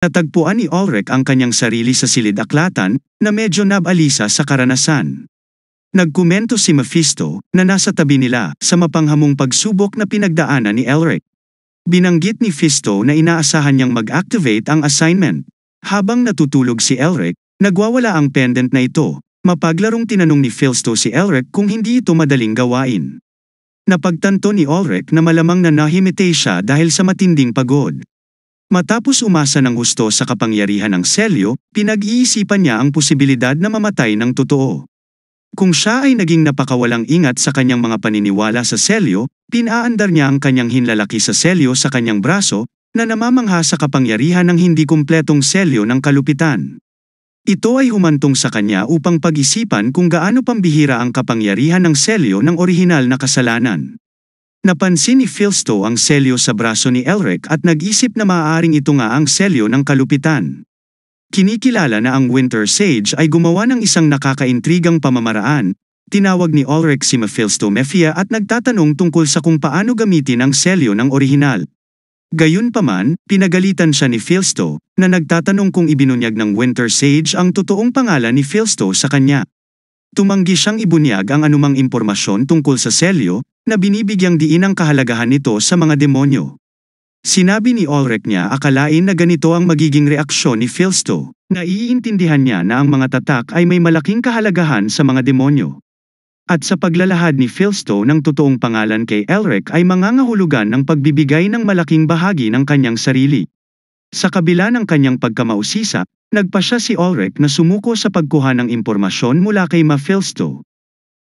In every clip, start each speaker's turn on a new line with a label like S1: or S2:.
S1: Natagpuan ni Ulrich ang kanyang sarili sa silid-aklatan na medyo nabalisa sa karanasan. Nagkumento si Mephisto na nasa tabi nila sa mapanghamong pagsubok na pinagdaanan ni Elric. Binanggit ni Fisto na inaasahan niyang mag-activate ang assignment. Habang natutulog si Elric, nagwawala ang pendant na ito. Mapaglarong tinanong ni Fisto si Elric kung hindi ito madaling gawain. Napagtanto ni Ulrich na malamang na nahimite siya dahil sa matinding pagod. Matapos umasa ng husto sa kapangyarihan ng selyo, pinag-iisipan niya ang posibilidad na mamatay ng totoo. Kung siya ay naging napakawalang ingat sa kanyang mga paniniwala sa selyo, pinaandar niya ang kanyang hinlalaki sa selyo sa kanyang braso, na namamangha sa kapangyarihan ng hindi kumpletong selyo ng kalupitan. Ito ay humantong sa kanya upang pag-isipan kung gaano pambihira ang kapangyarihan ng selyo ng orihinal na kasalanan. Napansin ni Philsto ang selyo sa braso ni Elric at nag-isip na maaaring ito nga ang selyo ng kalupitan. Kinikilala na ang Winter Sage ay gumawa ng isang nakakaintrigang pamamaraan, tinawag ni Ulrich si Mephisto Mephia at nagtatanong tungkol sa kung paano gamitin ang selyo ng orihinal. Gayunpaman, pinagalitan siya ni Philsto, na nagtatanong kung ibinunyag ng Winter Sage ang totoong pangalan ni Philsto sa kanya. Tumanggi siyang ibunyag ang anumang impormasyon tungkol sa selyo, na binibigyang diin ang kahalagahan nito sa mga demonyo. Sinabi ni Ulrich niya akalain na ganito ang magiging reaksyon ni Philsto, naiintindihan niya na ang mga tatak ay may malaking kahalagahan sa mga demonyo. At sa paglalahad ni Philsto ng totoong pangalan kay Elric ay mangangahulugan ng pagbibigay ng malaking bahagi ng kanyang sarili. Sa kabila ng kanyang pagkamausisa, nagpa siya si Ulrich na sumuko sa pagkuha ng impormasyon mula kay Mafilsto,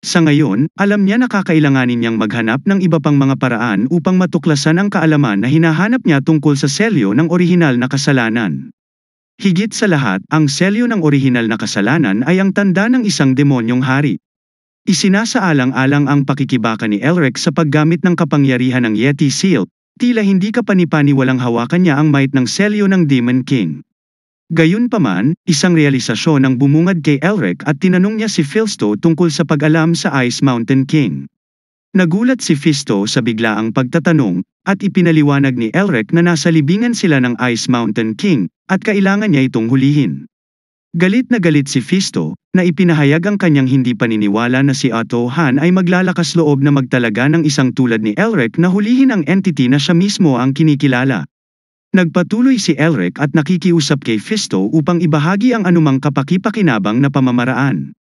S1: sa ngayon, alam niya na kakailanganin niyang maghanap ng iba pang mga paraan upang matuklasan ang kaalaman na hinahanap niya tungkol sa selyo ng orihinal na kasalanan. Higit sa lahat, ang selyo ng orihinal na kasalanan ay ang tanda ng isang demonyong hari. Isinasaalang-alang ang pakikibaka ni Elric sa paggamit ng kapangyarihan ng Yeti Seal, tila hindi kapanipaniwalang hawakan niya ang might ng selyo ng Demon King. Gayunpaman, isang realisasyon ang bumungad kay Elric at tinanong niya si Philsto tungkol sa pag-alam sa Ice Mountain King. Nagulat si Fisto sa biglaang pagtatanong, at ipinaliwanag ni Elric na nasa libingan sila ng Ice Mountain King, at kailangan niya itong hulihin. Galit na galit si Fisto, na ipinahayag ang kanyang hindi paniniwala na si Otto Han ay maglalakas loob na magtalaga ng isang tulad ni Elric na hulihin ang entity na siya mismo ang kinikilala. Nagpatuloy si Elric at nakikiusap kay Fisto upang ibahagi ang anumang kapakipakinabang na pamamaraan.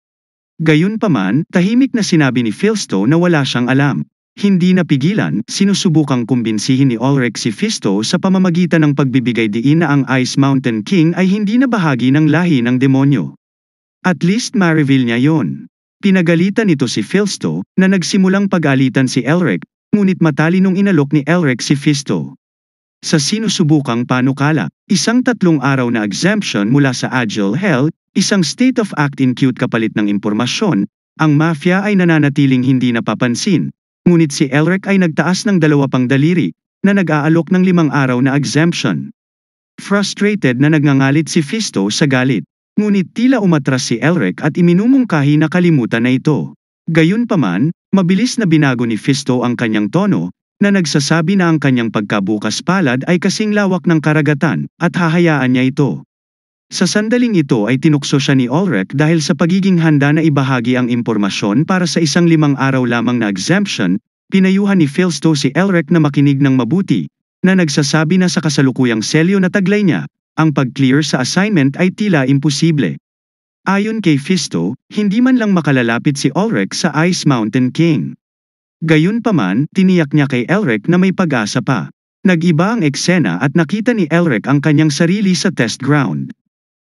S1: Gayunpaman, tahimik na sinabi ni Fisto na wala siyang alam. Hindi napigilan, sinusubukang kumbinsihin ni Ulrich si Fisto sa pamamagitan ng pagbibigay diin na ang Ice Mountain King ay hindi na bahagi ng lahi ng demonyo. At least ma-reveal niya yon. Pinagalitan ito si Fisto, na nagsimulang pag-alitan si Elric, ngunit matalinong inalok ni Elric si Fisto sa sinusubukang panukala, isang tatlong araw na exemption mula sa Agile Health, isang state of act in cute kapalit ng impormasyon, ang mafia ay nananatiling hindi napapansin, ngunit si Elric ay nagtaas ng dalawa pang daliri, na nag-aalok ng limang araw na exemption. Frustrated na nagngangalit si Fisto sa galit, ngunit tila umatras si Elric at iminumungkahi na kalimutan na ito. Gayunpaman, mabilis na binago ni Fisto ang kanyang tono, na nagsasabi na ang kanyang pagkabukas palad ay kasing lawak ng karagatan, at hahayaan niya ito. Sa sandaling ito ay tinukso siya ni Ulrich dahil sa pagiging handa na ibahagi ang impormasyon para sa isang limang araw lamang na exemption, pinayuhan ni Philsto si Elrec na makinig ng mabuti, na nagsasabi na sa kasalukuyang selyo na taglay niya, ang pag-clear sa assignment ay tila imposible. Ayon kay Fisto, hindi man lang makalalapit si Ulrich sa Ice Mountain King. Gayunpaman, tiniyak niya kay Elric na may pag-asa pa. Nag-iba ang eksena at nakita ni Elric ang kanyang sarili sa test ground.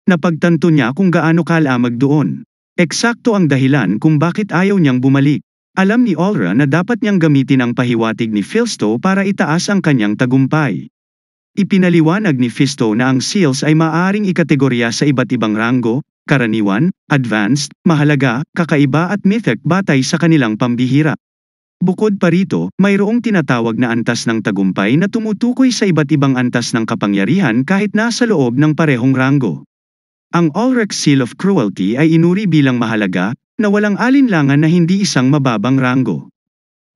S1: Napagtanto niya kung gaano kalamag doon. Eksakto ang dahilan kung bakit ayaw niyang bumalik. Alam ni Olra na dapat niyang gamitin ang pahiwatig ni Fisto para itaas ang kanyang tagumpay. Ipinaliwanag ni Fisto na ang SEALs ay maaaring ikategorya sa iba't ibang ranggo, karaniwan, advanced, mahalaga, kakaiba at mythic batay sa kanilang pambihira. Bukod pa rito, mayroong tinatawag na antas ng tagumpay na tumutukoy sa iba't ibang antas ng kapangyarihan kahit nasa loob ng parehong ranggo. Ang Ulrich Seal of Cruelty ay inuri bilang mahalaga, na walang alinlangan na hindi isang mababang ranggo.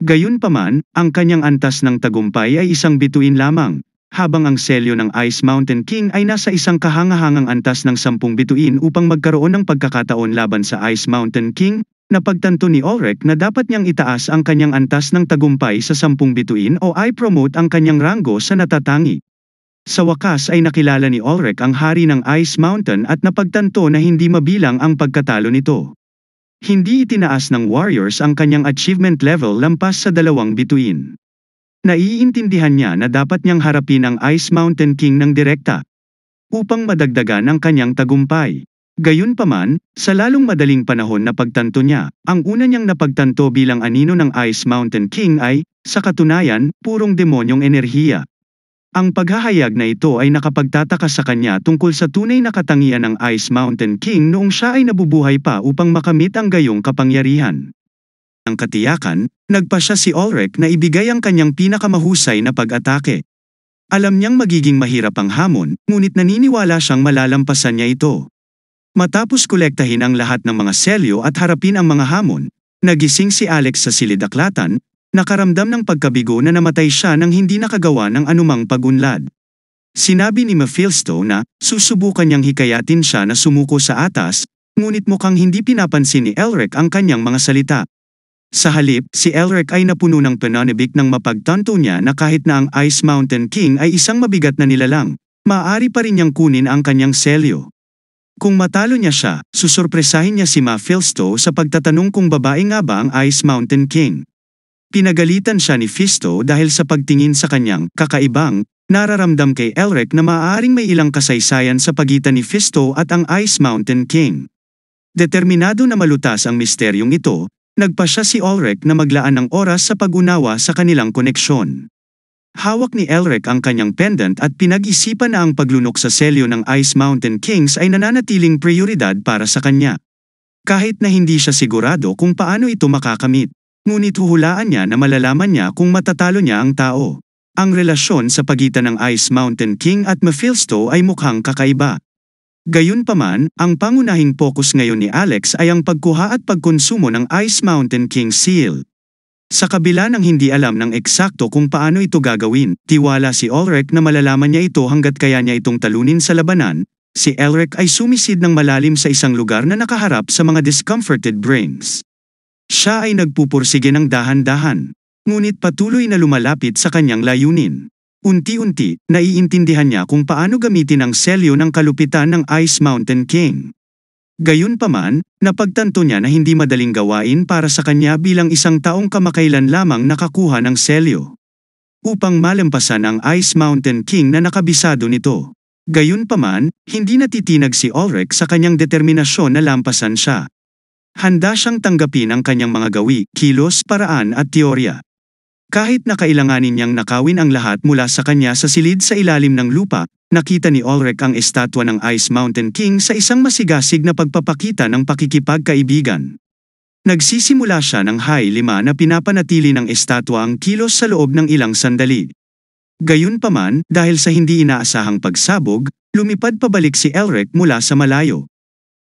S1: Gayunpaman, ang kanyang antas ng tagumpay ay isang bituin lamang, habang ang selyo ng Ice Mountain King ay nasa isang kahangahangang antas ng sampung bituin upang magkaroon ng pagkakataon laban sa Ice Mountain King, napagtanto ni Orek na dapat niyang itaas ang kanyang antas ng tagumpay sa sampung bituin o ay promote ang kanyang ranggo sa natatangi. Sa wakas ay nakilala ni Orek ang hari ng Ice Mountain at napagtanto na hindi mabilang ang pagkatalo nito. Hindi itinaas ng Warriors ang kanyang achievement level lampas sa dalawang bituin. Naiintindihan niya na dapat niyang harapin ang Ice Mountain King ng direkta upang madagdagan ang kanyang tagumpay. Gayunpaman, sa lalong madaling panahon na pagtanto niya, ang una niyang napagtanto bilang anino ng Ice Mountain King ay, sa katunayan, purong demonyong enerhiya. Ang paghahayag na ito ay nakapagtataka sa kanya tungkol sa tunay na katangian ng Ice Mountain King noong siya ay nabubuhay pa upang makamit ang gayong kapangyarihan. Ang katiyakan, nagpa siya si Ulrich na ibigay ang kanyang pinakamahusay na pag-atake. Alam niyang magiging mahirap ang hamon, ngunit naniniwala siyang malalampasan niya ito. Matapos kolektahin ang lahat ng mga selyo at harapin ang mga hamon, nagising si Alex sa silidaklatan, nakaramdam ng pagkabigo na namatay siya nang hindi nakagawa ng anumang pagunlad. Sinabi ni Mephisto na susubukan niyang hikayatin siya na sumuko sa atas, ngunit mukhang hindi pinapansin ni Elric ang kanyang mga salita. Sa halip, si Elric ay napuno ng pananibik ng mapagtanto niya na kahit na ang Ice Mountain King ay isang mabigat na nilalang, maaari pa rin niyang kunin ang kanyang selyo. Kung matalo niya siya, susurpresahin niya si Ma Mephisto sa pagtatanong kung babae nga ba ang Ice Mountain King. Pinagalitan siya ni Fisto dahil sa pagtingin sa kanyang kakaibang nararamdam kay Elric na maaaring may ilang kasaysayan sa pagitan ni Fisto at ang Ice Mountain King. Determinado na malutas ang misteryong ito, nagpa siya si Ulrich na maglaan ng oras sa pag-unawa sa kanilang koneksyon. Hawak ni Elric ang kanyang pendant at pinag-isipan na ang paglunok sa selyo ng Ice Mountain Kings ay nananatiling prioridad para sa kanya. Kahit na hindi siya sigurado kung paano ito makakamit. Ngunit huhulaan niya na malalaman niya kung matatalo niya ang tao. Ang relasyon sa pagitan ng Ice Mountain King at Mephisto ay mukhang kakaiba. Gayunpaman, ang pangunahing pokus ngayon ni Alex ay ang pagkuha at pagkonsumo ng Ice Mountain King Seal. Sa kabila ng hindi alam ng eksakto kung paano ito gagawin, tiwala si Ulrich na malalaman niya ito hanggat kaya niya itong talunin sa labanan, si Elric ay sumisid ng malalim sa isang lugar na nakaharap sa mga discomforted brains. Siya ay nagpupursige ng dahan-dahan, ngunit patuloy na lumalapit sa kanyang layunin. Unti-unti, naiintindihan niya kung paano gamitin ang selyo ng kalupitan ng Ice Mountain King. Gayunpaman, napagtanto niya na hindi madaling gawain para sa kanya bilang isang taong kamakailan lamang nakakuha ng selyo. Upang malampasan ang Ice Mountain King na nakabisado nito. Gayunpaman, hindi natitinag si Ulrich sa kanyang determinasyon na lampasan siya. Handa siyang tanggapin ang kanyang mga gawi, kilos, paraan at teorya. Kahit na kailanganin niyang nakawin ang lahat mula sa kanya sa silid sa ilalim ng lupa, nakita ni Ulrich ang estatwa ng Ice Mountain King sa isang masigasig na pagpapakita ng pakikipagkaibigan. Nagsisimula siya ng high lima na pinapanatili ng estatwa ang kilos sa loob ng ilang sandali. Gayunpaman, dahil sa hindi inaasahang pagsabog, lumipad pabalik si Elric mula sa malayo.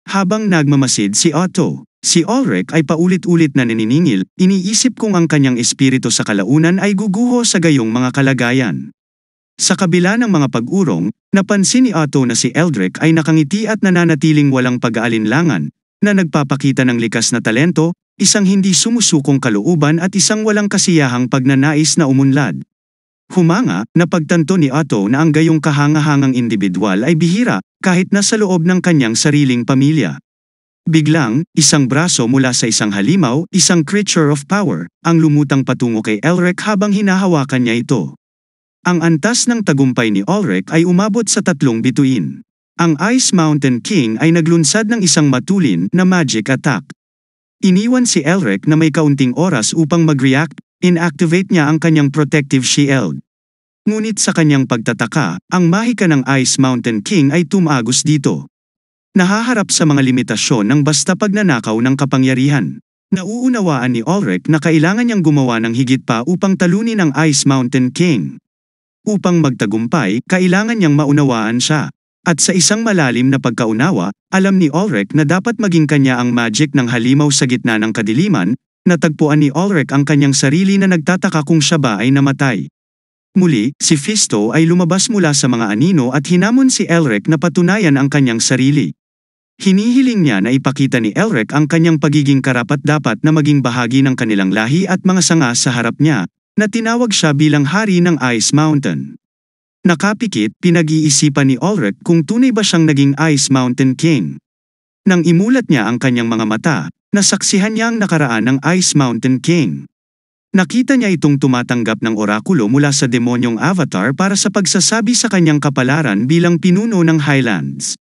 S1: Habang nagmamasid si Otto, Si Ulrich ay paulit-ulit na naniningil, iniisip kong ang kanyang espiritu sa kalaunan ay guguho sa gayong mga kalagayan. Sa kabila ng mga pag-urong, napansin ni Otto na si Eldrick ay nakangiti at nananatiling walang pag-aalinlangan, na nagpapakita ng likas na talento, isang hindi sumusukong kalooban at isang walang kasiyahang pagnanais na umunlad. Humanga, napagtanto ni Otto na ang gayong kahangahangang individual ay bihira, kahit na sa loob ng kanyang sariling pamilya. Biglang, isang braso mula sa isang halimaw, isang creature of power, ang lumutang patungo kay Elric habang hinahawakan niya ito. Ang antas ng tagumpay ni Ulrich ay umabot sa tatlong bituin. Ang Ice Mountain King ay naglunsad ng isang matulin na magic attack. Iniwan si Elric na may kaunting oras upang mag-react, inactivate niya ang kanyang protective shield. Ngunit sa kanyang pagtataka, ang mahika ng Ice Mountain King ay tumagos dito. Nahaharap sa mga limitasyon ng basta pagnanakaw ng kapangyarihan. Nauunawaan ni Ulrich na kailangan niyang gumawa ng higit pa upang talunin ang Ice Mountain King. Upang magtagumpay, kailangan niyang maunawaan siya. At sa isang malalim na pagkaunawa, alam ni Ulrich na dapat maging kanya ang magic ng halimaw sa gitna ng kadiliman, natagpuan ni Ulrich ang kanyang sarili na nagtataka kung siya ba ay namatay. Muli, si Fisto ay lumabas mula sa mga anino at hinamon si Elric na patunayan ang kanyang sarili. Hinihiling niya na ipakita ni Elric ang kanyang pagiging karapat-dapat na maging bahagi ng kanilang lahi at mga sanga sa harap niya, na tinawag siya bilang hari ng Ice Mountain. Nakapikit, pinag-iisipan ni Ulrich kung tunay ba siyang naging Ice Mountain King. Nang imulat niya ang kanyang mga mata, nasaksihan niya ang nakaraan ng Ice Mountain King. Nakita niya itong tumatanggap ng orakulo mula sa demonyong avatar para sa pagsasabi sa kanyang kapalaran bilang pinuno ng Highlands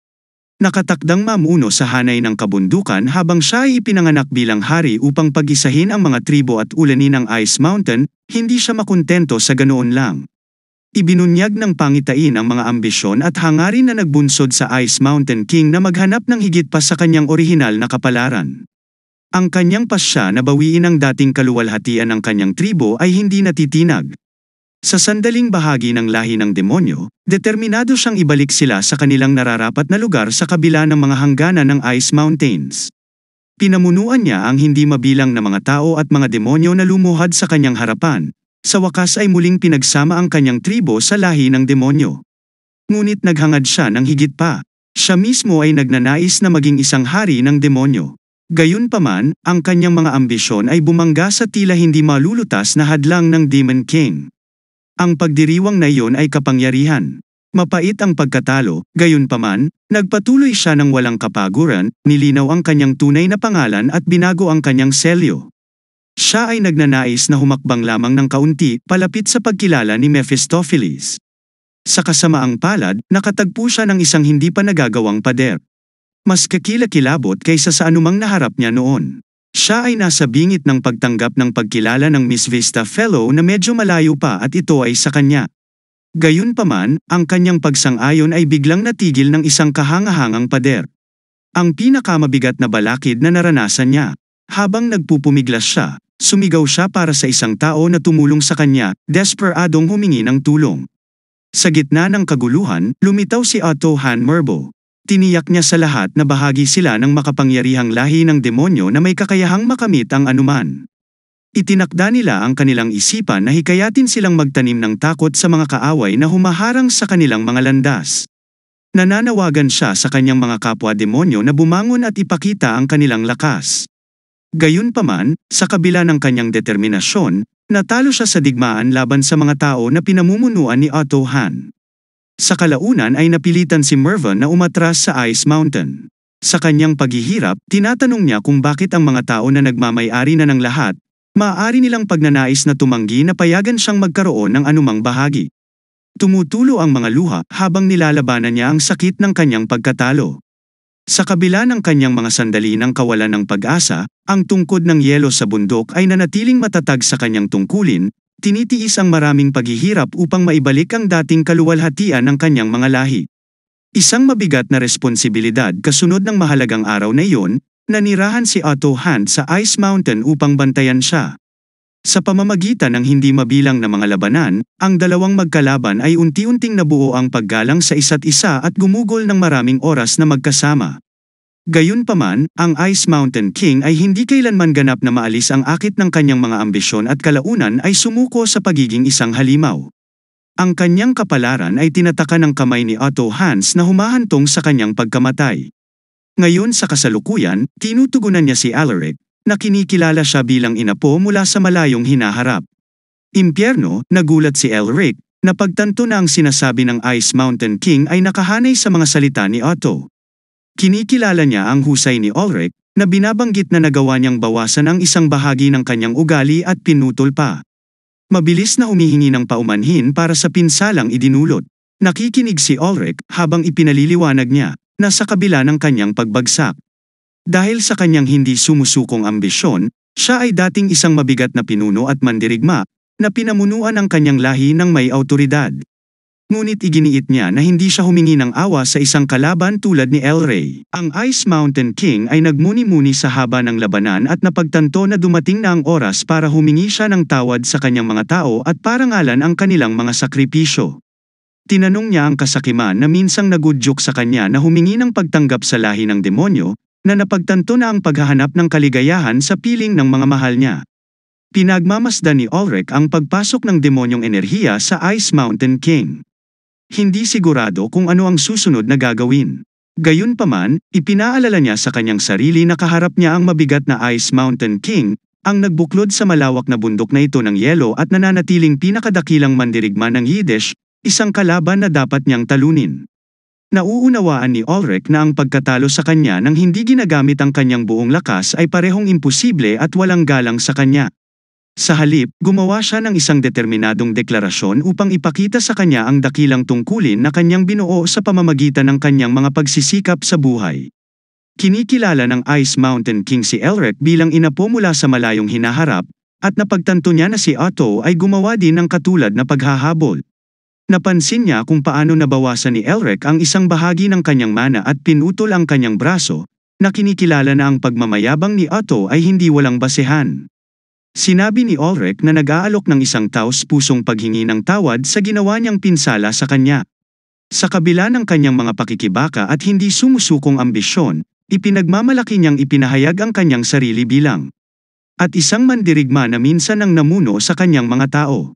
S1: nakatakdang mamuno sa hanay ng kabundukan habang siya ay ipinanganak bilang hari upang pagisahin ang mga tribo at ulanin ng Ice Mountain, hindi siya makontento sa ganoon lang. Ibinunyag ng pangitain ang mga ambisyon at hangarin na nagbunsod sa Ice Mountain King na maghanap ng higit pa sa kanyang orihinal na kapalaran. Ang kanyang pasya na bawiin ang dating kaluwalhatian ng kanyang tribo ay hindi natitinag, sa sandaling bahagi ng lahi ng demonyo, determinado siyang ibalik sila sa kanilang nararapat na lugar sa kabila ng mga hangganan ng Ice Mountains. Pinamunuan niya ang hindi mabilang na mga tao at mga demonyo na lumuhad sa kanyang harapan, sa wakas ay muling pinagsama ang kanyang tribo sa lahi ng demonyo. Ngunit naghangad siya ng higit pa, siya mismo ay nagnanais na maging isang hari ng demonyo. Gayunpaman, ang kanyang mga ambisyon ay bumangga sa tila hindi malulutas na hadlang ng Demon King. Ang pagdiriwang na iyon ay kapangyarihan. Mapait ang pagkatalo, gayunpaman, nagpatuloy siya ng walang kapaguran, nilinaw ang kanyang tunay na pangalan at binago ang kanyang selyo. Siya ay nagnanais na humakbang lamang ng kaunti palapit sa pagkilala ni Mephistopheles. Sa kasamaang palad, nakatagpo siya ng isang hindi pa nagagawang pader. Mas kakilakilabot kaysa sa anumang naharap niya noon. Siya ay nasa bingit ng pagtanggap ng pagkilala ng Miss Vista Fellow na medyo malayo pa at ito ay sa kanya. Gayunpaman, ang kanyang pagsang-ayon ay biglang natigil ng isang kahangahangang pader. Ang pinakamabigat na balakid na naranasan niya. Habang nagpupumiglas siya, sumigaw siya para sa isang tao na tumulong sa kanya, desperadong humingi ng tulong. Sa gitna ng kaguluhan, lumitaw si Otto Han Merbo, Tiniyak niya sa lahat na bahagi sila ng makapangyarihang lahi ng demonyo na may kakayahang makamit ang anuman. Itinakda nila ang kanilang isipan na hikayatin silang magtanim ng takot sa mga kaaway na humaharang sa kanilang mga landas. Nananawagan siya sa kanyang mga kapwa demonyo na bumangon at ipakita ang kanilang lakas. Gayunpaman, sa kabila ng kanyang determinasyon, natalo siya sa digmaan laban sa mga tao na pinamumunuan ni Otto Hahn. Sa kalaunan ay napilitan si Mervyn na umatras sa Ice Mountain. Sa kanyang paghihirap, tinatanong niya kung bakit ang mga tao na nagmamayari na ng lahat, maaari nilang pagnanais na tumanggi na payagan siyang magkaroon ng anumang bahagi. Tumutulo ang mga luha habang nilalabanan niya ang sakit ng kanyang pagkatalo. Sa kabila ng kanyang mga sandali ng kawalan ng pag-asa, ang tungkod ng yelo sa bundok ay nanatiling matatag sa kanyang tungkulin, tinitiis ang maraming paghihirap upang maibalik ang dating kaluwalhatian ng kanyang mga lahi. Isang mabigat na responsibilidad kasunod ng mahalagang araw na iyon, nanirahan si Otto Hunt sa Ice Mountain upang bantayan siya. Sa pamamagitan ng hindi mabilang na mga labanan, ang dalawang magkalaban ay unti-unting nabuo ang paggalang sa isa't isa at gumugol ng maraming oras na magkasama. Gayunpaman, ang Ice Mountain King ay hindi kailanman ganap na maalis ang akit ng kanyang mga ambisyon at kalaunan ay sumuko sa pagiging isang halimaw. Ang kanyang kapalaran ay tinataka ng kamay ni Otto Hans na humahantong sa kanyang pagkamatay. Ngayon sa kasalukuyan, tinutugunan niya si Alaric, na kinikilala siya bilang inapo mula sa malayong hinaharap. Impyerno, nagulat si Elric, na pagtanto na ang sinasabi ng Ice Mountain King ay nakahanay sa mga salita ni Otto. Kinikilala niya ang husay ni Ulrich, na binabanggit na nagawa niyang bawasan ang isang bahagi ng kanyang ugali at pinutol pa. Mabilis na umihingi ng paumanhin para sa pinsalang idinulot. Nakikinig si Ulrich habang ipinaliliwanag niya na sa kabila ng kanyang pagbagsak. Dahil sa kanyang hindi sumusukong ambisyon, siya ay dating isang mabigat na pinuno at mandirigma na pinamunuan ang kanyang lahi ng may autoridad ngunit iginiit niya na hindi siya humingi ng awa sa isang kalaban tulad ni El Rey. Ang Ice Mountain King ay nagmuni-muni sa haba ng labanan at napagtanto na dumating na ang oras para humingi siya ng tawad sa kanyang mga tao at parangalan ang kanilang mga sakripisyo. Tinanong niya ang kasakiman na minsang nagudyok sa kanya na humingi ng pagtanggap sa lahi ng demonyo, na napagtanto na ang paghahanap ng kaligayahan sa piling ng mga mahal niya. Pinagmamasdan ni Ulrich ang pagpasok ng demonyong enerhiya sa Ice Mountain King hindi sigurado kung ano ang susunod na gagawin. Gayunpaman, ipinaalala niya sa kanyang sarili na kaharap niya ang mabigat na Ice Mountain King, ang nagbuklod sa malawak na bundok na ito ng yelo at nananatiling pinakadakilang mandirigma ng Yiddish, isang kalaban na dapat niyang talunin. Nauunawaan ni Ulrich na ang pagkatalo sa kanya nang hindi ginagamit ang kanyang buong lakas ay parehong imposible at walang galang sa kanya. Sa halip, gumawa siya ng isang determinadong deklarasyon upang ipakita sa kanya ang dakilang tungkulin na kanyang binuo sa pamamagitan ng kanyang mga pagsisikap sa buhay. Kinikilala ng Ice Mountain King si Elric bilang inapo mula sa malayong hinaharap, at napagtanto niya na si Otto ay gumawa din ng katulad na paghahabol. Napansin niya kung paano nabawasan ni Elric ang isang bahagi ng kanyang mana at pinutol ang kanyang braso, na kinikilala na ang pagmamayabang ni Otto ay hindi walang basehan. Sinabi ni Ulrich na nag-aalok ng isang taos pusong paghingi ng tawad sa ginawa niyang pinsala sa kanya. Sa kabila ng kanyang mga pakikibaka at hindi sumusukong ambisyon, ipinagmamalaki niyang ipinahayag ang kanyang sarili bilang at isang mandirigma na minsan ang namuno sa kanyang mga tao.